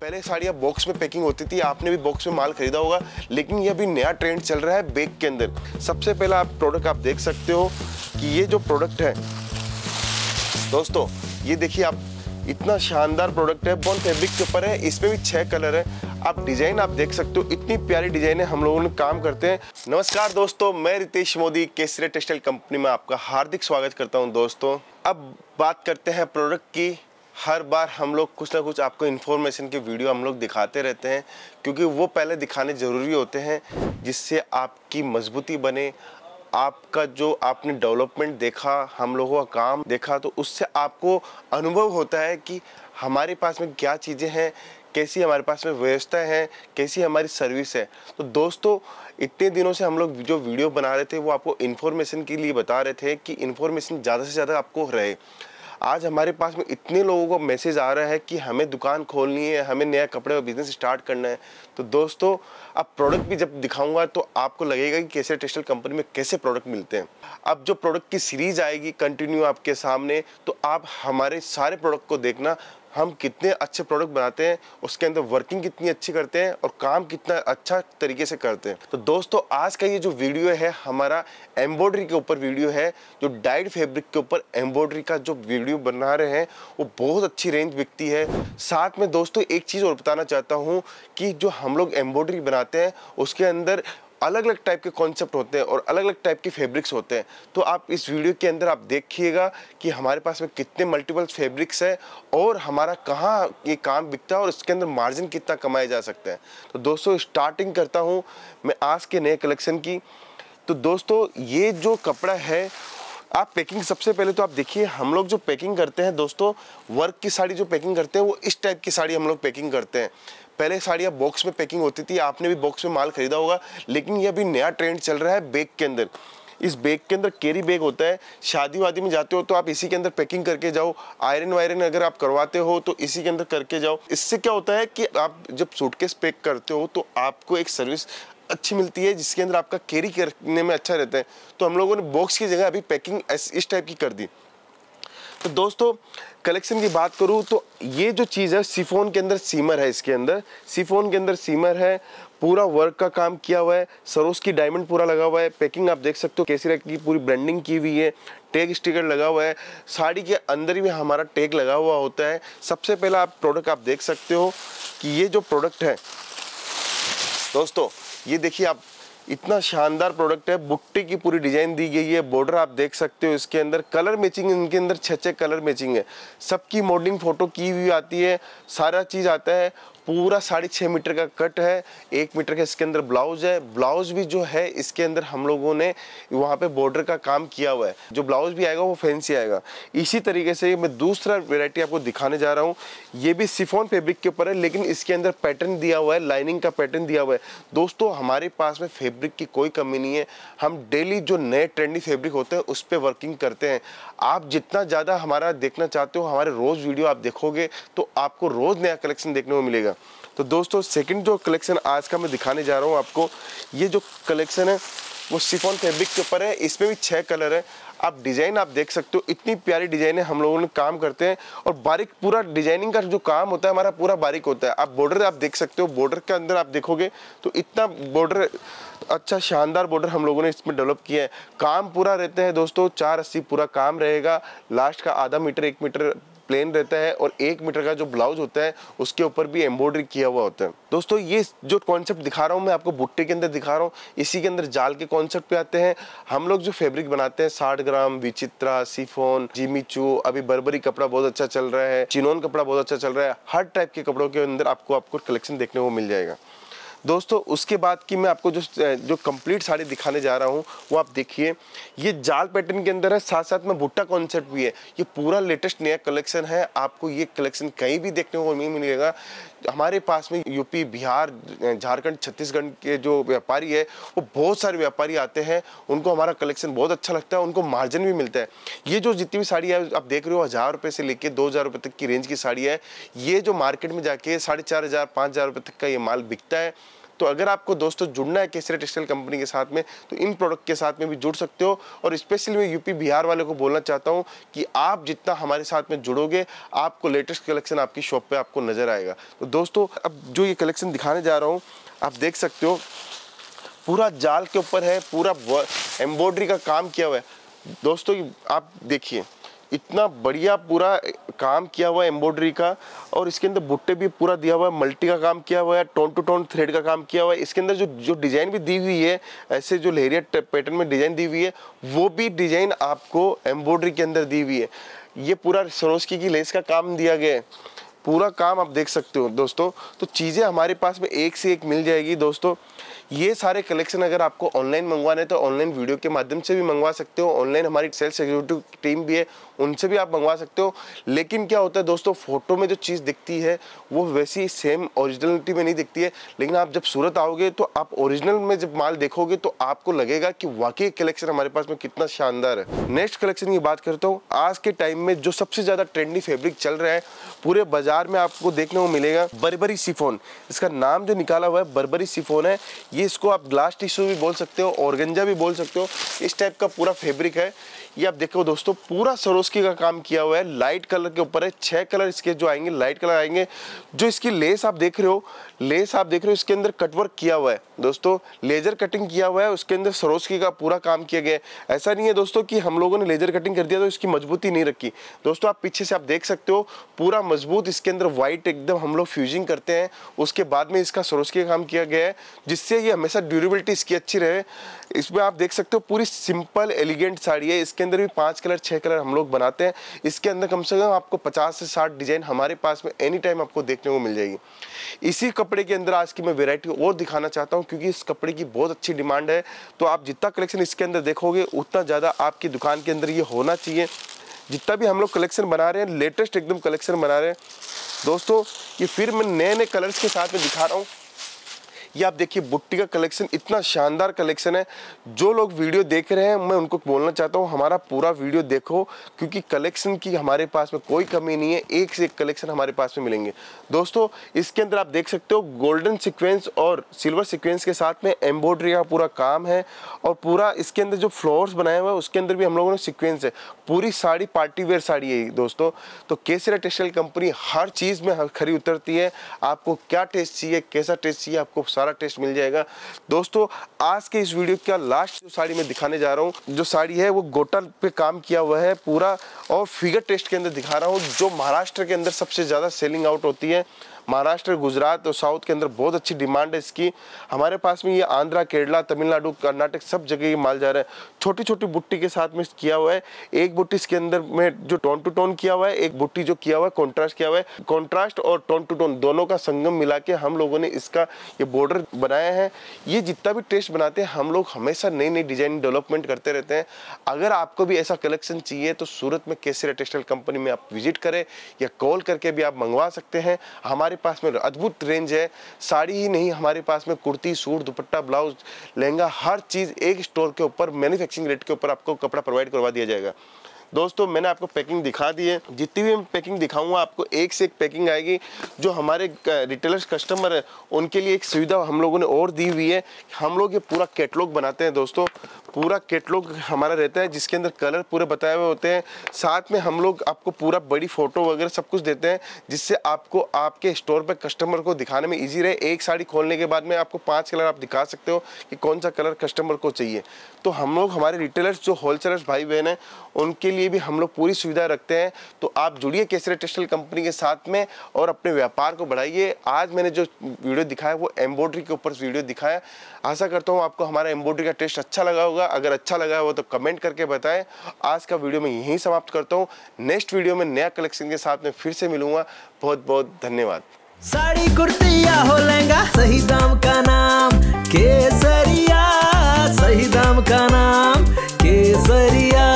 पहले साड़ियाँ बॉक्स में पैकिंग होती थी आपने भी बॉक्स में माल खरीदा होगा लेकिन ये अभी नया ट्रेंड चल रहा है बैग के अंदर सबसे पहला आप प्रोडक्ट आप देख सकते हो कि ये जो प्रोडक्ट है दोस्तों ये देखिए आप इतना शानदार प्रोडक्ट है बॉन फेब्रिक के ऊपर है इसमें भी छः कलर है आप डिजाइन आप देख सकते हो इतनी प्यारी डिजाइन है हम लोगों ने काम करते हैं नमस्कार दोस्तों मैं रितेश मोदी केसरे टेक्सटाइल कंपनी में आपका हार्दिक स्वागत करता हूं दोस्तों अब बात करते हैं प्रोडक्ट की हर बार हम लोग कुछ ना कुछ आपको इन्फॉर्मेशन के वीडियो हम लोग दिखाते रहते हैं क्योंकि वो पहले दिखाने ज़रूरी होते हैं जिससे आपकी मजबूती बने आपका जो आपने डेवलपमेंट देखा हम लोगों का काम देखा तो उससे आपको अनुभव होता है कि हमारे पास में क्या चीज़ें हैं कैसी हमारे पास में व्यवस्था है कैसी हमारी सर्विस है तो दोस्तों इतने दिनों से हम लोग जो वीडियो बना रहे थे वो आपको इन्फॉर्मेशन के लिए बता रहे थे कि इन्फॉर्मेशन ज़्यादा से ज़्यादा आपको रहे आज हमारे पास में इतने लोगों को मैसेज आ रहा है कि हमें दुकान खोलनी है हमें नया कपड़े का बिजनेस स्टार्ट करना है तो दोस्तों अब प्रोडक्ट भी जब दिखाऊंगा तो आपको लगेगा कि कैसे टेक्सटाइल कंपनी में कैसे प्रोडक्ट मिलते हैं अब जो प्रोडक्ट की सीरीज आएगी कंटिन्यू आपके सामने तो आप हमारे सारे प्रोडक्ट को देखना हम कितने अच्छे प्रोडक्ट बनाते हैं उसके अंदर वर्किंग कितनी अच्छी करते हैं और काम कितना अच्छा तरीके से करते हैं तो दोस्तों आज का ये जो वीडियो है हमारा एम्ब्रॉयडरी के ऊपर वीडियो है जो डाइड फैब्रिक के ऊपर एम्ब्रॉयडरी का जो वीडियो बना रहे हैं वो बहुत अच्छी रेंज बिकती है साथ में दोस्तों एक चीज़ और बताना चाहता हूँ कि जो हम लोग एम्ब्रॉयडरी बनाते हैं उसके अंदर अलग अलग टाइप के कॉन्सेप्ट होते हैं और अलग अलग टाइप के फैब्रिक्स होते हैं तो आप इस वीडियो के अंदर आप देखिएगा कि हमारे पास में कितने मल्टीपल फैब्रिक्स हैं और हमारा कहाँ ये काम बिकता है और इसके अंदर मार्जिन कितना कमाए जा सकते हैं तो दोस्तों स्टार्टिंग करता हूँ मैं आज के नए कलेक्शन की तो दोस्तों ये जो कपड़ा है आप पैकिंग सबसे पहले तो आप देखिए हम लोग जो पैकिंग करते हैं दोस्तों वर्क की साड़ी जो पैकिंग करते हैं वो इस टाइप की साड़ी हम लोग पैकिंग करते हैं पहले साड़ियाँ बॉक्स में पैकिंग होती थी आपने भी बॉक्स में माल खरीदा होगा लेकिन ये अभी नया ट्रेंड चल रहा है बैग के अंदर इस बैग के अंदर केरी बैग होता है शादी वादी में जाते हो तो आप इसी के अंदर पैकिंग करके जाओ आयरन वायरन अगर आप करवाते हो तो इसी के अंदर करके जाओ इससे क्या होता है कि आप जब सूटकेस पैक करते हो तो आपको एक सर्विस अच्छी मिलती है जिसके अंदर आपका कैरी करने में अच्छा रहता है तो हम लोगों ने बॉक्स की जगह अभी पैकिंग इस टाइप की कर दी तो दोस्तों कलेक्शन की बात करूँ तो ये जो चीज़ है सिफोन के अंदर सीमर है इसके अंदर सिफोन के अंदर सीमर है पूरा वर्क का काम किया हुआ है सरोस की डायमंड पूरा लगा हुआ है पैकिंग आप देख सकते हो कैसी की पूरी ब्रांडिंग की हुई है टैग स्टिकर लगा हुआ है साड़ी के अंदर भी हमारा टैग लगा हुआ होता है सबसे पहला आप प्रोडक्ट आप देख सकते हो कि ये जो प्रोडक्ट है दोस्तों ये देखिए आप इतना शानदार प्रोडक्ट है बुट्टे की पूरी डिज़ाइन दी गई है बॉर्डर आप देख सकते हो इसके अंदर कलर मैचिंग इनके अंदर छः छः कलर मैचिंग है सबकी मॉडलिंग फ़ोटो की हुई आती है सारा चीज़ आता है पूरा साढ़े छः मीटर का कट है एक मीटर का इसके अंदर ब्लाउज है ब्लाउज भी जो है इसके अंदर हम लोगों ने वहाँ पे बॉर्डर का काम किया हुआ है जो ब्लाउज भी आएगा वो फैंसी आएगा इसी तरीके से मैं दूसरा वेराइटी आपको दिखाने जा रहा हूँ ये भी सिफोन फेब्रिक के ऊपर है लेकिन इसके अंदर पैटर्न दिया हुआ है लाइनिंग का पैटर्न दिया हुआ है दोस्तों हमारे पास में फेब्रिक की कोई कमी नहीं है हम डेली जो नए ट्रेंडी फेब्रिक होते हैं उस पर वर्किंग करते हैं आप जितना ज़्यादा हमारा देखना चाहते हो हमारे रोज़ वीडियो आप देखोगे तो आपको रोज़ नया कलेक्शन देखने को मिलेगा तो दोस्तों सेकंड जो कलेक्शन आज का मैं दिखाने जा रहा हूँ आपको ये जो कलेक्शन है वो शिफॉन फैब्रिक के ऊपर है इसमें भी छः कलर है आप डिज़ाइन आप देख सकते हो इतनी प्यारी डिज़ाइन है हम लोगों ने काम करते हैं और बारीक पूरा डिजाइनिंग का जो काम होता है हमारा पूरा बारीक होता है आप बॉर्डर आप देख सकते हो बॉर्डर के अंदर आप देखोगे तो इतना बॉर्डर अच्छा शानदार बॉर्डर हम लोगों ने इसमें डेवलप किया है काम पूरा रहते हैं दोस्तों चार अस्सी पूरा काम रहेगा लास्ट का आधा मीटर एक मीटर प्लेन रहता है और एक मीटर का जो ब्लाउज होता है उसके ऊपर भी एम्ब्रॉयडरी किया हुआ होता है दोस्तों ये जो कॉन्सेप्ट दिखा रहा हूँ मैं आपको बुट्टे के अंदर दिखा रहा हूँ इसी के अंदर जाल के कॉन्सेप्ट पे आते हैं हम लोग जो फैब्रिक बनाते हैं साठ ग्राम विचित्रा सिफोन जिमीचू अभी बर्बरी कपड़ा बहुत अच्छा चल रहा है चिनोन कपड़ा बहुत अच्छा चल रहा है हर टाइप के कपड़ों के अंदर आपको आपको कलेक्शन देखने को मिल जाएगा दोस्तों उसके बाद की मैं आपको जो जो कंप्लीट साड़ी दिखाने जा रहा हूँ वो आप देखिए ये जाल पैटर्न के अंदर है साथ साथ में भुट्टा कॉन्सेप्ट भी है ये पूरा लेटेस्ट नया कलेक्शन है आपको ये कलेक्शन कहीं भी देखने को नहीं मिलेगा हमारे पास में यूपी बिहार झारखंड छत्तीसगढ़ के जो व्यापारी है वो बहुत सारे व्यापारी आते हैं उनको हमारा कलेक्शन बहुत अच्छा लगता है उनको मार्जिन भी मिलता है ये जो जितनी भी साड़ी है आप देख रहे हो हज़ार रुपये से लेकर दो हज़ार रुपये तक की रेंज की साड़ी है ये जो मार्केट में जाके साढ़े चार हज़ार पाँच हज़ार रुपये तक का ये माल बिकता है तो अगर आपको दोस्तों जुड़ना है केसरी टेक्सटाइल कंपनी के साथ में तो इन प्रोडक्ट के साथ में भी जुड़ सकते हो और स्पेशली मैं यूपी बिहार वाले को बोलना चाहता हूँ कि आप जितना हमारे साथ में जुड़ोगे आपको लेटेस्ट कलेक्शन आपकी शॉप पर आपको नज़र आएगा तो दोस्तों अब जो ये कलेक्शन दिखाने जा रहा हूँ आप देख सकते हो पूरा जाल के ऊपर है पूरा एम्ब्रॉयडरी का काम किया हुआ है दोस्तों आप देखिए इतना बढ़िया पूरा काम किया हुआ है एम्ब्रॉयडरी का और इसके अंदर बुट्टे भी पूरा दिया हुआ है मल्टी का काम किया हुआ है टोन टू टोन थ्रेड का काम किया हुआ है इसके अंदर जो जो डिज़ाइन भी दी हुई है ऐसे जो लहरिया पैटर्न में डिज़ाइन दी हुई है वो भी डिज़ाइन आपको एम्ब्रॉयडरी के अंदर दी हुई है ये पूरा सरोस्की की लेस का काम दिया गया है पूरा काम आप देख सकते हो दोस्तों तो चीज़ें हमारे पास में एक से एक मिल जाएगी दोस्तों ये सारे कलेक्शन अगर आपको ऑनलाइन मंगवाना है तो ऑनलाइन वीडियो के माध्यम से भी मंगवा सकते हो ऑनलाइन हमारी सेल्स एग्जीक्यूटिव टीम भी है उनसे भी आप मंगवा सकते हो लेकिन क्या होता है दोस्तों फोटो में जो चीज़ दिखती है वो वैसी सेम ओरिजिनलिटी में नहीं दिखती है लेकिन आप जब सूरत आओगे तो आप ओरिजिनल में जब माल देखोगे तो आपको लगेगा कि वाकई कलेक्शन हमारे पास में कितना शानदार है नेक्स्ट कलेक्शन की बात करता हूँ आज के टाइम में जो सबसे ज़्यादा ट्रेंडी फेब्रिक चल रहा है पूरे बाजार में आपको देखने को मिलेगा बरबरी सिफोन इसका नाम जो निकाला हुआ है बरबरी सिफोन है ये इसको आप ग्लास टिश्यू भी बोल सकते हो और भी बोल सकते हो इस टाइप का पूरा फेब्रिक है ये आप देखो दोस्तों पूरा सरोस चुस्की का काम किया हुआ है लाइट कलर के ऊपर है छह कलर इसके जो आएंगे लाइट कलर आएंगे जो इसकी लेस आप देख रहे हो लेस आप देख रहे हो इसके अंदर कटवर्क किया हुआ है दोस्तों लेजर कटिंग किया हुआ है उसके अंदर सरोस्की का पूरा काम किया गया है ऐसा नहीं है दोस्तों कि हम लोगों ने लेजर कटिंग कर दिया तो इसकी मजबूती नहीं रखी दोस्तों आप पीछे से आप देख सकते हो पूरा मजबूत इसके अंदर व्हाइट एकदम हम लोग फ्यूजिंग करते हैं उसके बाद में इसका सरोस्की का काम किया गया है जिससे ये हमेशा ड्यूरेबिलिटी इसकी अच्छी रहे इसमें आप देख सकते हो पूरी सिंपल एलिगेंट साड़ी है इसके अंदर भी पाँच कलर छः कलर हम लोग बनाते हैं इसके अंदर कम से कम आपको पचास से साठ डिजाइन हमारे पास में एनी टाइम आपको देखने को मिल जाएगी इसी कपड़े के अंदर आज की मैं वेरायटी और दिखाना चाहता हूँ क्योंकि इस कपड़े की बहुत अच्छी डिमांड है तो आप जितना कलेक्शन इसके अंदर देखोगे उतना ज़्यादा आपकी दुकान के अंदर ये होना चाहिए जितना भी हम लोग कलेक्शन बना रहे हैं लेटेस्ट एकदम कलेक्शन बना रहे हैं दोस्तों ये फिर मैं नए नए कलर्स के साथ में दिखा रहा हूँ ये आप देखिए बुट्टी का कलेक्शन इतना शानदार कलेक्शन है जो लोग वीडियो देख रहे हैं मैं उनको बोलना चाहता हूँ हमारा पूरा वीडियो देखो क्योंकि कलेक्शन की हमारे पास में कोई कमी नहीं है एक से एक कलेक्शन हमारे पास में मिलेंगे दोस्तों इसके अंदर आप देख सकते हो गोल्डन सिक्वेंस और सिल्वर सिक्वेंस के साथ में एम्ब्रॉयडरी का पूरा काम है और पूरा इसके अंदर जो फ्लोर्स बनाए हुए हैं उसके अंदर भी हम लोगों ने सिक्वेंस है पूरी साड़ी पार्टी वेयर साड़ी है दोस्तों तो केसरा टेक्सटाइल कंपनी हर चीज़ में खरी उतरती है आपको क्या टेस्ट चाहिए कैसा टेस्ट चाहिए आपको सारा टेस्ट मिल जाएगा दोस्तों आज के इस वीडियो का लास्ट जो साड़ी मैं दिखाने जा रहा हूँ जो साड़ी है वो गोटा पे काम किया हुआ है पूरा और फिगर टेस्ट के अंदर दिखा रहा हूँ जो महाराष्ट्र के अंदर सबसे ज़्यादा सेलिंग आउट होती है महाराष्ट्र गुजरात और साउथ के अंदर बहुत अच्छी डिमांड है इसकी हमारे पास में ये आंध्रा केरला तमिलनाडु कर्नाटक सब जगह ये माल जा रहा है छोटी छोटी बुट्टी के साथ में किया हुआ है एक बुट्टी इसके अंदर में जो टोन टू टोन किया हुआ है एक बुट्टी जो किया हुआ है कॉन्ट्रास्ट किया हुआ है कॉन्ट्रास्ट और टोन टू टोन दोनों का संगम मिला के हम लोगों ने इसका ये बॉर्डर बनाया है ये जितना भी टेस्ट बनाते हैं हम लोग हमेशा नई नई डिजाइन डेवलपमेंट करते रहते हैं अगर आपको भी ऐसा कलेक्शन चाहिए तो सूरत में कैसे टेक्सटाइल कंपनी में आप विजिट करें या कॉल करके भी आप मंगवा सकते हैं हमारे पास में अद्भुत रेंज है साड़ी ही नहीं हमारे पास में कुर्ती सूट दुपट्टा ब्लाउज लहंगा हर चीज़ एक स्टोर के ऊपर मैन्युफैक्चरिंग रेट के ऊपर आपको कपड़ा प्रोवाइड करवा दिया जाएगा दोस्तों मैंने आपको पैकिंग दिखा दी है जितनी भी पैकिंग दिखाऊंगा आपको एक से एक पैकिंग आएगी जो हमारे रिटेलर्स कस्टमर है उनके लिए एक सुविधा हम लोगों ने और दी हुई है हम लोग ये पूरा कैटलॉग बनाते हैं दोस्तों पूरा कैटलॉग हमारा रहता है जिसके अंदर कलर पूरे बताए हुए होते हैं साथ में हम लोग आपको पूरा बड़ी फ़ोटो वगैरह सब कुछ देते हैं जिससे आपको आपके स्टोर पर कस्टमर को दिखाने में ईजी रहे एक साड़ी खोलने के बाद में आपको पाँच कलर आप दिखा सकते हो कि कौन सा कलर कस्टमर को चाहिए तो हम लोग हमारे रिटेलर्स जो होलसेलर्स भाई बहन हैं उनके लिए लिए भी हम लोग पूरी सुविधा रखते हैं तो आप जुड़िए केसरे टेक्सटाइल कंपनी के साथ में और अपने व्यापार को बढ़ाइए आज मैंने जो वीडियो दिखाया वो एम्ब्रॉयडरी के ऊपर वीडियो दिखाया आशा करता हूँ आपको हमारा एम्ब्रॉयडरी का टेस्ट अच्छा लगा होगा अगर अच्छा लगा हो तो कमेंट करके बताएं आज का वीडियो मैं यहीं समाप्त करता हूँ नेक्स्ट वीडियो में नया कलेक्शन के साथ में फिर से मिलूंगा बहुत बहुत धन्यवाद साड़ी कुर्तिया हो लहंगा सही दाम का नाम केसरिया सही दाम का नाम केसरिया